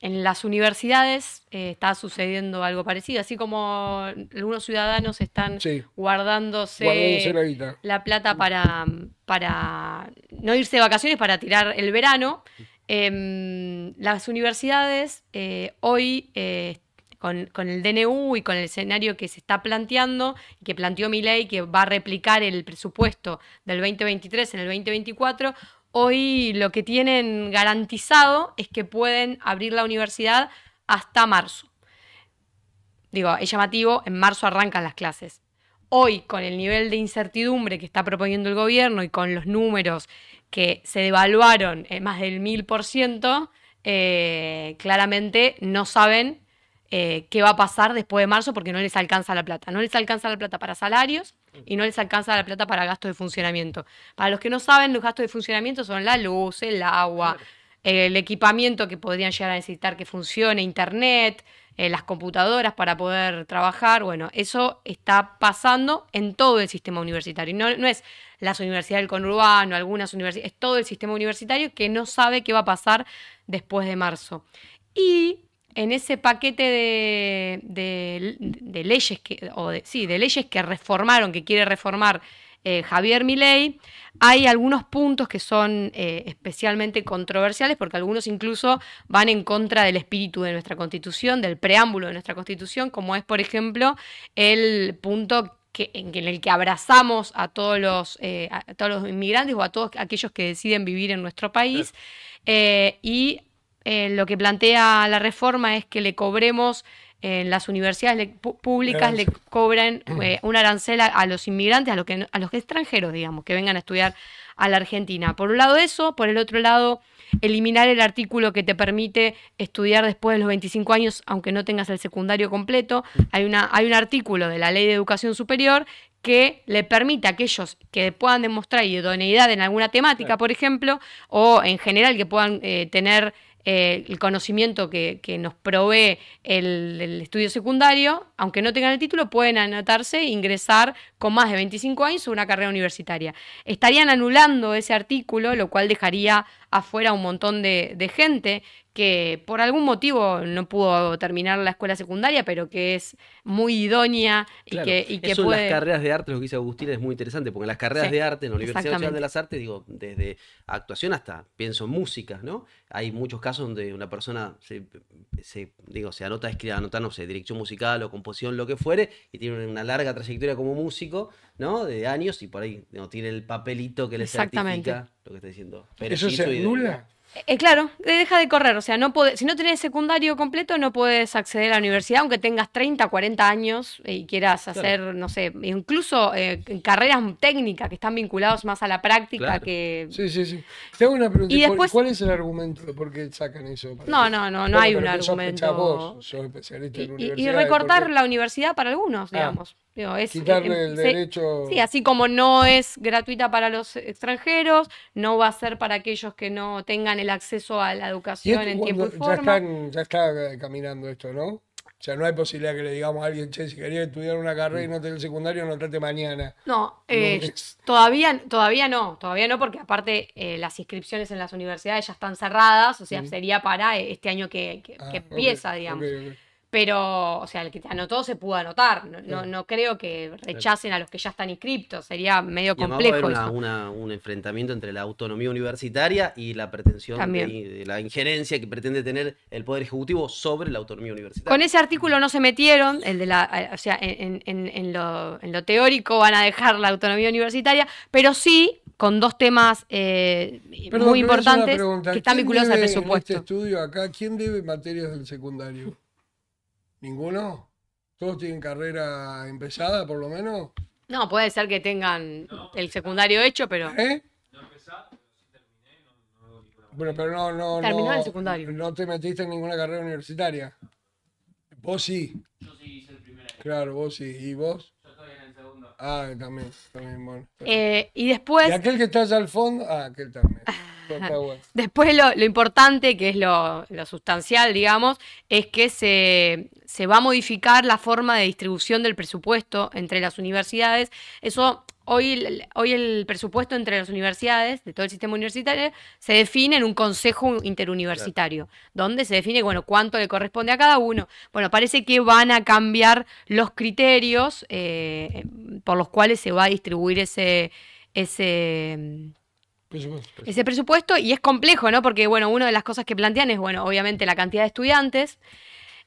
En las universidades eh, está sucediendo algo parecido, así como algunos ciudadanos están guardándose, la, plata para, para no irse de vacaciones, para tirar el verano. Em, las universidades eh, hoy, eh, con, con, el DNU y con el escenario que se está planteando, que planteó mi ley, que va a replicar el presupuesto del 2023 en el 2024, Hoy lo que tienen garantizado es que pueden abrir la universidad hasta marzo. Digo, es llamativo, en marzo arrancan las clases. Hoy, con el nivel de incertidumbre que está proponiendo el gobierno y con los números que se devaluaron en eh, más del 1000%, ciento, eh, claramente no saben eh, qué va a pasar después de marzo porque no les alcanza la plata. No les alcanza la plata para salarios, y no les alcanza la plata para gastos de funcionamiento. Para los que no saben, los gastos de funcionamiento son la luz, el agua, el equipamiento que podrían llegar a necesitar que funcione, internet, eh, las computadoras para poder trabajar. Bueno, eso está pasando en todo el sistema universitario. No, no es las universidades del conurbano, algunas universidades, es todo el sistema universitario que no sabe qué va a pasar después de marzo. Y en ese paquete de, de, leyes que, sí, de leyes que reformaron, que quiere reformar eh, Javier Milei, hay algunos puntos que son eh, especialmente controversiales porque algunos incluso van en contra del espíritu de nuestra constitución, del preámbulo de nuestra constitución, como es, por ejemplo, el punto que, en, el que abrazamos a todos los, eh, a todos los inmigrantes o a todos aquellos que deciden vivir en nuestro país. y lo que plantea la reforma es que le cobremos en las universidades públicas le cobran eh, una un arancel a, los inmigrantes, a, que, a los extranjeros, digamos, que vengan a estudiar a la Argentina. Por un lado eso, por el otro lado, eliminar el artículo que te permite estudiar después de los 25 años, aunque no tengas el secundario completo. Hay, una, hay un artículo de la Ley de Educación Superior que le permite a aquellos que puedan demostrar idoneidad en alguna temática, por ejemplo, o en general que puedan eh, tener eh, el conocimiento que, nos provee el, estudio secundario, aunque no tengan el título, pueden anotarse e ingresar con más de 25 años a una carrera universitaria. Estarían anulando ese artículo, lo cual dejaría afuera un montón de gente que por algún motivo no pudo terminar la escuela secundaria, pero que es muy idónea y que, y que puede... las carreras de arte, lo que dice Agustín, es muy interesante, porque las carreras de arte, en la Universidad Nacional de las Artes, digo, desde actuación hasta, pienso, música, ¿no? Hay muchos casos donde una persona se, digo, se anota, escribe, anota, no sé, dirección musical o composición, lo que fuere, y tiene una larga trayectoria como músico, ¿no? De años, y por ahí no, tiene el papelito que le certifica lo que está diciendo. Pero ¿Eso se anula? Eh, claro, eh, deja de correr. O sea, no puede si no tienes secundario completo, no puedes acceder a la universidad, aunque tengas 30, 40 años y quieras hacer, no sé, incluso eh, carreras técnicas que están vinculados más a la práctica que. Sí, sí, sí. Te una pregunta. ¿Cuál es el argumento de por qué sacan eso? No, no, no, no hay un argumento. y, recortar la universidad para algunos, ah. digamos. Quitarle em, el derecho. Sí, así como no es gratuita para los extranjeros, no va a ser para aquellos que no tengan el acceso a la educación en tiempo y forma. Ya, ya está eh, caminando esto, ¿no? O sea, no hay posibilidad que le digamos a alguien, che, si quería estudiar una carrera y no te el secundario, no trate mañana. No, eh, todavía, todavía no, todavía no, porque aparte eh, las inscripciones en las universidades ya están cerradas, o sea, sería para este año que, ah, empieza, digamos. Pero, o sea, el que te anotó se pudo anotar. No, no, creo que rechacen a los que ya están inscriptos. Sería medio complejo. Va a haber un enfrentamiento entre la autonomía universitaria y la pretensión de, la injerencia que pretende tener el Poder Ejecutivo sobre la autonomía universitaria. Con ese artículo no se metieron, el de o sea, en, lo, teórico van a dejar la autonomía universitaria, pero sí con dos temas eh, muy importantes que están vinculados al presupuesto. En este estudio acá, ¿quién debe materias del secundario? ¿Ninguno? ¿Todos tienen carrera empezada, por lo menos? No, puede ser que tengan el secundario hecho, pero. ¿Eh? Bueno, pero no, no, Terminó no, el secundario. no te metiste en ninguna carrera universitaria. Vos sí. Yo sí hice el primer año. Claro, vos sí. ¿Y vos? Yo estoy en el segundo. Ah, también, también, bueno. Eh, y después. Y aquel que está allá al fondo. Ah, aquel también. Después lo, importante, que es lo, sustancial, digamos, es que se, va a modificar la forma de distribución del presupuesto entre las universidades. Eso Hoy, hoy, el presupuesto entre las universidades, de todo el sistema universitario, se define en un consejo interuniversitario, donde se define, bueno, cuánto le corresponde a cada uno. Bueno, parece que van a cambiar los criterios eh, por los cuales se va a distribuir ese, ese ese presupuesto y es complejo, ¿no? Porque, bueno, una de las cosas que plantean es, bueno, obviamente la cantidad de estudiantes,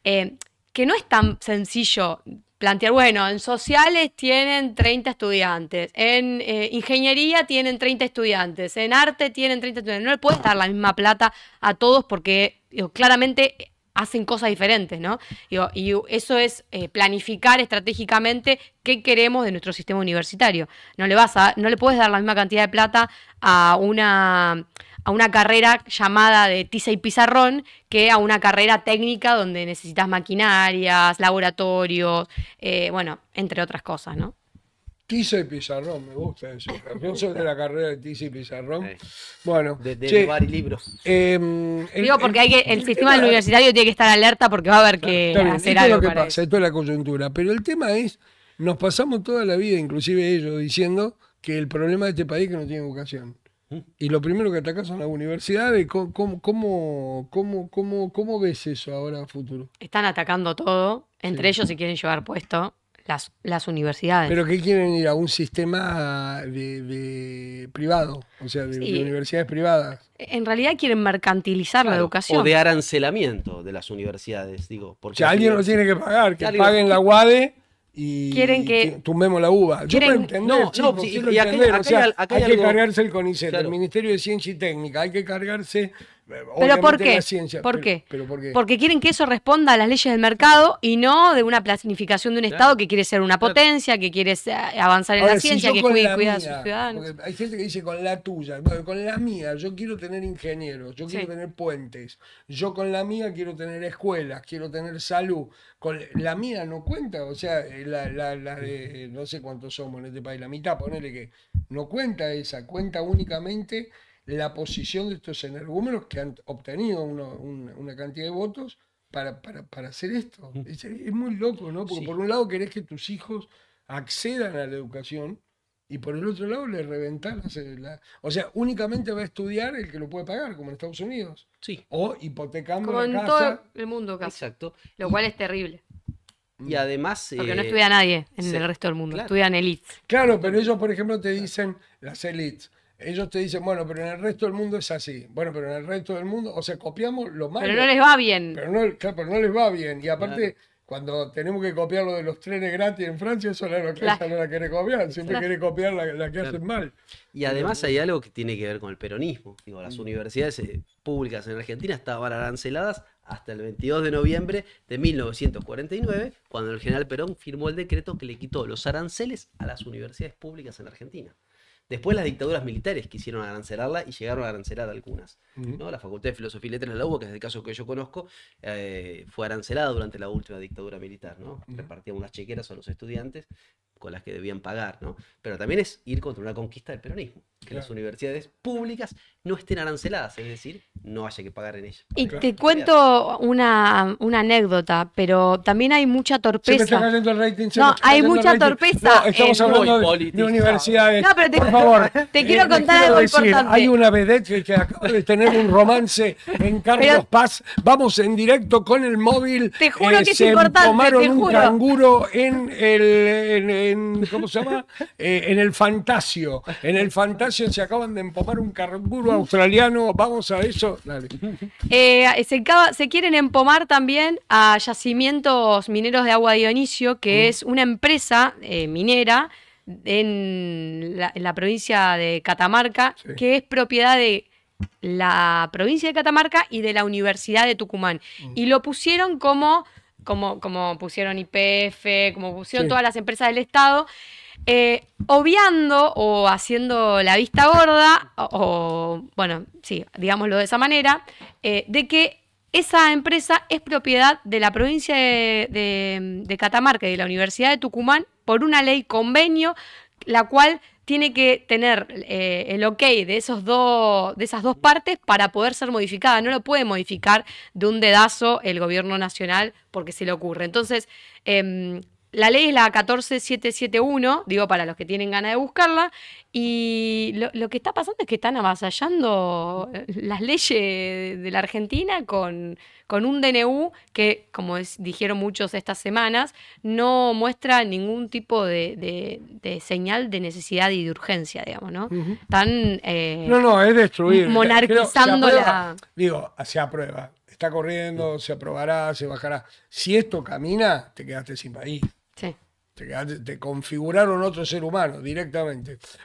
eh, que no es tan sencillo plantear, bueno, en sociales tienen 30 estudiantes, en eh, ingeniería tienen 30 estudiantes, en arte tienen 30 estudiantes. No le puedes dar la misma plata a todos porque claramente hacen cosas diferentes, ¿no? y eso es eh, planificar estratégicamente qué queremos de nuestro sistema universitario. No le vas a, no le puedes dar la misma cantidad de plata a una a una carrera llamada de tiza y pizarrón que a una carrera técnica donde necesitas maquinarias, laboratorios, eh, bueno, entre otras cosas, ¿no? Tiza y Pizarrón, me gusta eso. Yo soy de la carrera de Tiza y Pizarrón. Bueno. De, de libros. Em, Digo, porque el, sistema universitario tiene que estar alerta porque va a haber que hacer algo. para pasa, esto es la coyuntura. Pero el tema es, nos pasamos toda la vida, inclusive ellos, diciendo que el problema de este país es que no tiene educación. Y lo primero que atacas son las universidades. ¿Cómo, ves eso ahora futuro? Están atacando todo. Entre ellos si quieren llevar puesto las, las universidades. ¿Pero qué quieren ir a un sistema de, privado? O sea, de, universidades privadas. En realidad quieren mercantilizar la educación. O de arancelamiento de las universidades, digo. Porque o sea, alguien lo tiene que pagar, que paguen la UADE y quieren que tumbemos la uva. Yo quieren, no, no, hay, que cargarse el CONICET, el Ministerio de Ciencia y Técnica, hay que cargarse ¿Pero por qué? Porque quieren que eso responda a las leyes del mercado y no de una planificación de un Estado que quiere ser una potencia, que quiere avanzar en la ciencia, que cuida a sus ciudadanos. Hay gente que dice con la tuya, bueno, con la mía, yo quiero tener ingenieros, yo quiero tener puentes, yo con la mía quiero tener escuelas, quiero tener salud. Con la mía no cuenta, o sea, eh, la de no sé cuántos somos en este país, la mitad, ponele que no cuenta esa, cuenta únicamente la posición de estos energúmenos que han obtenido una cantidad de votos para, hacer esto. Mm. Es, muy loco, ¿no? Porque por un lado querés que tus hijos accedan a la educación y por el otro lado le reventás eh, la... O sea, únicamente va a estudiar el que lo puede pagar, como en Estados Unidos. Sí. O hipotecando como en casa. todo el mundo Exacto. Lo cual es terrible. Y además. Porque no eh, estudia nadie en el resto del mundo, estudian elites. Claro, pero ellos, por ejemplo, te dicen las elites ellos te dicen, bueno, pero en el resto del mundo es así. Bueno, pero en el resto del mundo, o sea, copiamos lo malo. Pero no les va bien. Pero no, claro, pero no les va bien. Y aparte, cuando tenemos que copiar lo de los trenes gratis en Francia, eso la no la quiere copiar, siempre quiere copiar la, que hacen mal. Y además hay algo que tiene que ver con el peronismo. Digo, las mm. universidades eh, públicas en Argentina estaban aranceladas hasta el 22 de noviembre de 1949, cuando el general Perón firmó el decreto que le quitó los aranceles a las universidades públicas en Argentina. Después las dictaduras militares quisieron arancelarla y llegaron a arancelar algunas. ¿no? La Facultad de Filosofía y Letras de la UBA, que es el caso que yo conozco, eh, fue arancelada durante la última dictadura militar. ¿no? Repartían unas chequeras a los estudiantes con las que debían pagar. ¿no? Pero también es ir contra una conquista del peronismo, que las universidades públicas no estén aranceladas, es decir, no hace que pagar en ella. Y te cuento una, una, anécdota, pero también hay mucha torpeza. no, hay mucha torpeza. estamos hablando de, universidades. Eh. No, pero te, por favor, te quiero eh, contar algo importante. Hay una vedette que, acaba de tener un romance en Carlos Paz. Vamos en directo con el móvil. Te juro eh, que es se importante. un canguro en el. ¿Cómo se llama? en el Fantasio. En el Fantasio se acaban de empomar un canguro australiano. Vamos a eso Eh, se, quieren empomar también a Yacimientos Mineros de Agua Dionisio, que mm. es una empresa eh, minera en la, provincia de Catamarca, que es propiedad de la provincia de Catamarca y de la Universidad de Tucumán. Mm. Y lo pusieron como, como, como pusieron IPF, como pusieron todas las empresas del Estado. Eh, obviando o haciendo la vista gorda, o, bueno, sí, digámoslo de esa manera, eh, de que esa empresa es propiedad de la provincia de, Catamarca y de la Universidad de Tucumán por una ley convenio, la cual tiene que tener eh, el ok de, esos de esas dos partes para poder ser modificada. No lo puede modificar de un dedazo el gobierno nacional porque se le ocurre. Entonces, em, la ley es la 14771, digo para los que tienen ganas de buscarla, y lo, que está pasando es que están avasallando eh, las leyes de la Argentina con, un DNU que, como dijeron muchos estas semanas, no muestra ningún tipo de, señal de necesidad y de urgencia, digamos, ¿no? Están... Eh, no, no, es destruir. Monarquizando la... Digo, hacia aprueba. Está corriendo, se aprobará, se bajará. Si esto camina, te quedaste sin país te configuraron otro ser humano directamente.